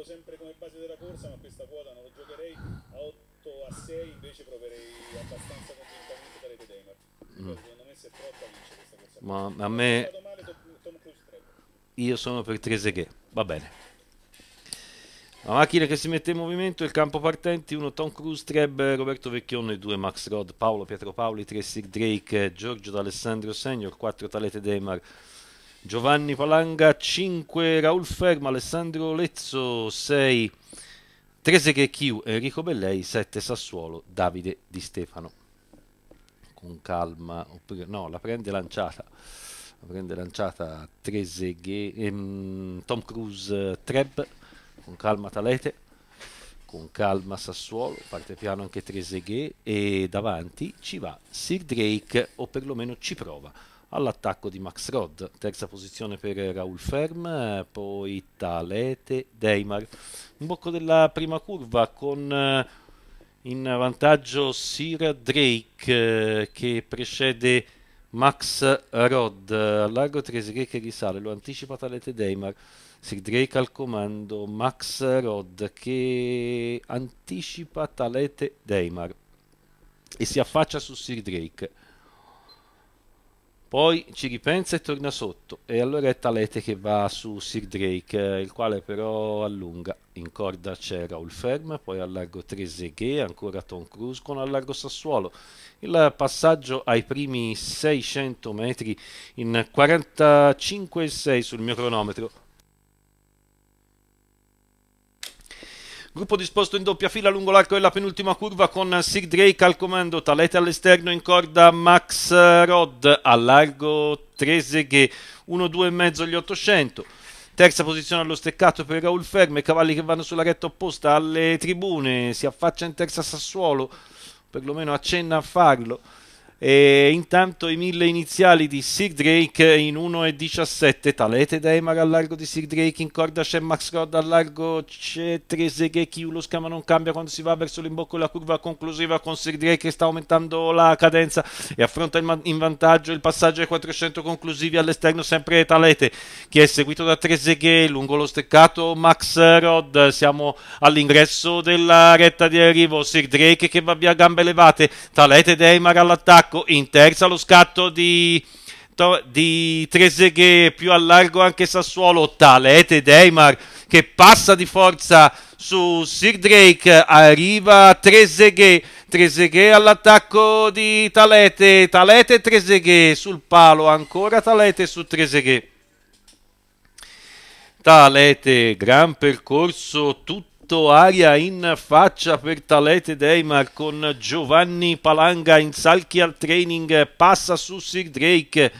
tengo sempre come base della corsa, ma questa quota non lo giocherei a 8 a 6, invece proverei abbastanza convintamente dalle Tedemer. Mm. Secondo me se troppa vince questa corsa. Ma a me... Io sono per Treseghe, va bene. La macchina che si mette in movimento, il campo partenti, 1 Tom Cruise, Treb, Roberto Vecchione, 2 Max Rod, Paolo Pietro Paoli, 3 Sir Drake, Giorgio D'Alessandro Senior, 4 Talete Demar, Giovanni Palanga 5, Raul Fermo, Alessandro Lezzo 6, Treseche Chiu, Enrico Bellei 7, Sassuolo, Davide Di Stefano. Con calma, oppure, no, la prende lanciata. La prende lanciata Trezeguet, ehm, Tom Cruise Treb, con calma Talete, con calma Sassuolo, parte piano anche Trezeguet e davanti ci va Sir Drake o perlomeno ci prova all'attacco di Max Rod, terza posizione per Raul Ferm, poi Talete Deimar. Un bocco della prima curva con eh, in vantaggio Sir Drake eh, che precede Max Rod, largo Trezeguet che risale, lo anticipa Talete Deimar. Sir Drake al comando, Max Rod che anticipa Talete Deimar e si affaccia su Sir Drake. Poi ci ripensa e torna sotto, e allora è Talete che va su Sir Drake, eh, il quale però allunga. In corda c'è Raul Ferm, poi allargo Trezeghe ancora Tom Cruise con allargo Sassuolo. Il passaggio ai primi 600 metri in 45,6 sul mio cronometro Gruppo disposto in doppia fila lungo l'arco della penultima curva con Sig Drake al comando, Talete all'esterno in corda Max eh, Rod a largo Treseghe mezzo gli 800. Terza posizione allo steccato per Raul Ferme, cavalli che vanno sulla retta opposta alle tribune, si affaccia in terza Sassuolo, perlomeno accenna a farlo. E intanto i mille iniziali di Sir Drake in 1.17. Talete Deimar al largo di Sir Drake. In corda c'è Max Rod al largo. C'è Treseghe. Chiulus ma non cambia quando si va verso l'imbocco la curva conclusiva con Sir Drake che sta aumentando la cadenza e affronta in vantaggio il passaggio ai 400 conclusivi all'esterno. Sempre Talete che è seguito da Treseghe. Lungo lo steccato Max Rod. Siamo all'ingresso della retta di arrivo. Sir Drake che va via a gambe levate. Talete Deimar all'attacco attacco in terza lo scatto di, di Treseghe più a largo anche Sassuolo Talete Deimar che passa di forza su Sir Drake arriva Treseghe Treseghe all'attacco di Talete Talete Treseghe sul palo ancora Talete su Treseghe Talete gran percorso tutto Intanto aria in faccia per Talete Deimar con Giovanni Palanga in salchi al training, passa su Sir Drake.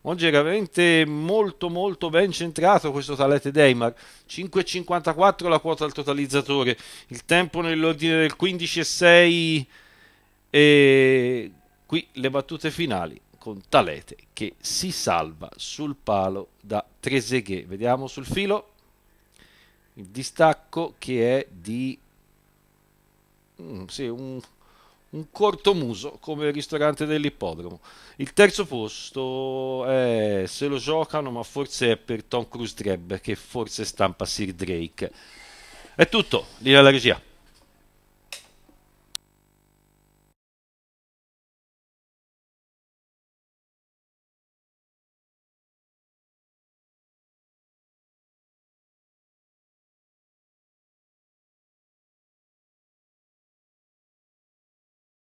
Oggi è veramente molto molto ben centrato questo Talete Deimar. 5.54 la quota al totalizzatore, il tempo nell'ordine del 15.6 e qui le battute finali con Talete che si salva sul palo da Trezeghe. Vediamo sul filo il distacco che è di mm, sì, un, un corto muso come il ristorante dell'ippodromo. Il terzo posto è, se lo giocano, ma forse è per Tom Cruise Dreb che forse stampa Sir Drake. È tutto, lì alla regia.